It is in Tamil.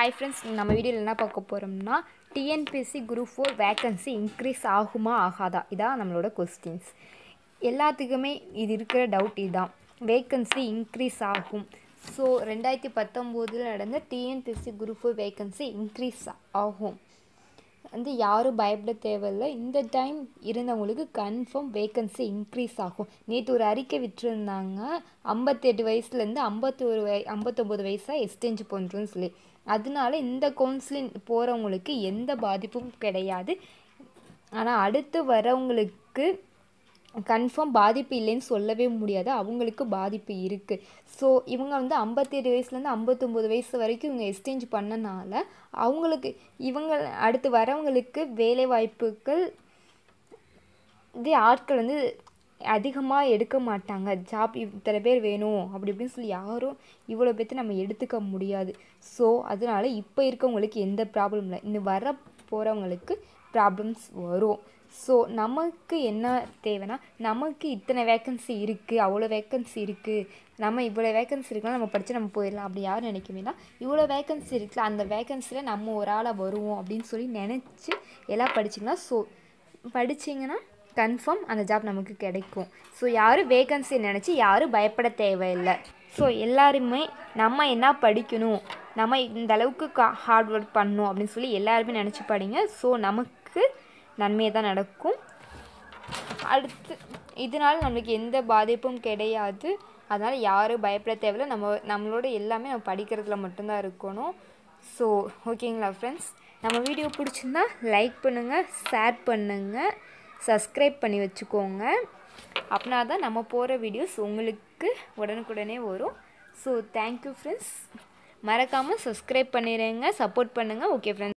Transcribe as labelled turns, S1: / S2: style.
S1: ஹாய் ஃப்ரெண்ட்ஸ் நம்ம வீடியோவில் என்ன பார்க்க போகிறோம்னா TNPSC group four vacancy increase ஆகுமா ஆகாதா இதான் நம்மளோட கொஸ்டின்ஸ் எல்லாத்துக்குமே இது இருக்கிற டவுட் இதுதான் வேக்கன்சி இன்க்ரீஸ் ஆகும் ஸோ ரெண்டாயிரத்தி பத்தொம்போதில் நடந்த TNPSC group four vacancy increase ஆகும் வந்து யாரும் பயப்பட தேவையில்லை இந்த டைம் இருந்தவங்களுக்கு கன்ஃபார்ம் வேக்கன்சி இன்க்ரீஸ் ஆகும் நேற்று ஒரு அறிக்கை விட்டுருந்தாங்க ஐம்பத்தெட்டு வயசுலேருந்து ஐம்பத்தோரு வய ஐம்பத்தொம்போது வயசாக எக்ஸ்டேஞ்ச் பண்ணுறோன்னு சொல்லி அதனால இந்த கவுன்சிலிங் போகிறவங்களுக்கு எந்த பாதிப்பும் கிடையாது ஆனால் அடுத்து வரவங்களுக்கு கன்ஃபார்ம் பாதிப்பு இல்லைன்னு சொல்லவே முடியாது அவங்களுக்கு பாதிப்பு இருக்குது ஸோ இவங்க வந்து ஐம்பத்தேழு வயசுலேருந்து ஐம்பத்தொம்போது வயசு வரைக்கும் இவங்க எக்ஸ்சேஞ்ச் பண்ணனால அவங்களுக்கு இவங்க அடுத்து வரவங்களுக்கு வேலை வாய்ப்புகள் இதே ஆட்கள் வந்து அதிகமாக எடுக்க மாட்டாங்க ஜாப் இத்தனை பேர் வேணும் அப்படி இப்படின்னு சொல்லி யாரும் இவ்வளோ பேர்த்து நம்ம எடுத்துக்க முடியாது ஸோ அதனால் இப்போ இருக்கவங்களுக்கு எந்த ப்ராப்ளம் இல்லை இன்னும் வர போகிறவங்களுக்கு ப்ராப்ளம்ஸ் வரும் ஸோ நமக்கு என்ன தேவைன்னா நமக்கு இத்தனை வேக்கன்சி இருக்குது அவ்வளோ வேக்கன்சி இருக்குது நம்ம இவ்வளோ வேக்கன்சி இருக்குன்னா நம்ம படித்து நம்ம போயிடலாம் அப்படி யாரும் நினைக்குமேனா இவ்வளோ வேக்கன்சி இருக்குல்ல அந்த வேக்கன்சியில் நம்ம ஒரு ஆளாக வருவோம் அப்படின்னு சொல்லி நினச்சி எல்லாம் படிச்சிங்கன்னா ஸோ படிச்சிங்கன்னா கன்ஃபார்ம் அந்த ஜாப் நமக்கு கிடைக்கும் ஸோ யாரும் வேகன்சி நினச்சி யாரும் பயப்பட தேவையில்லை ஸோ எல்லாருமே நம்ம என்ன படிக்கணும் நம்ம இந்த அளவுக்கு ஹார்ட் ஒர்க் பண்ணணும் அப்படின்னு சொல்லி எல்லாருமே நினச்சி படிங்க ஸோ நமக்கு நன்மையை தான் நடக்கும் அடுத்து இதனால் நம்மளுக்கு எந்த பாதிப்பும் கிடையாது அதனால் யாரும் பயப்பட தேவையில்ல நம்ம நம்மளோட எல்லாமே நம்ம படிக்கிறதுல மட்டும்தான் இருக்கணும் ஸோ ஓகேங்களா ஃப்ரெண்ட்ஸ் நம்ம வீடியோ பிடிச்சிருந்தா லைக் பண்ணுங்கள் ஷேர் பண்ணுங்கள் சப்ஸ்கிரைப் பண்ணி வச்சுக்கோங்க அப்படின்னா தான் நம்ம போகிற வீடியோஸ் உங்களுக்கு உடனுக்குடனே வரும் ஸோ தேங்க்யூ ஃப்ரெண்ட்ஸ் மறக்காமல் சப்ஸ்கிரைப் பண்ணிடுங்க சப்போர்ட் பண்ணுங்கள் ஓகே ஃப்ரெண்ட்ஸ்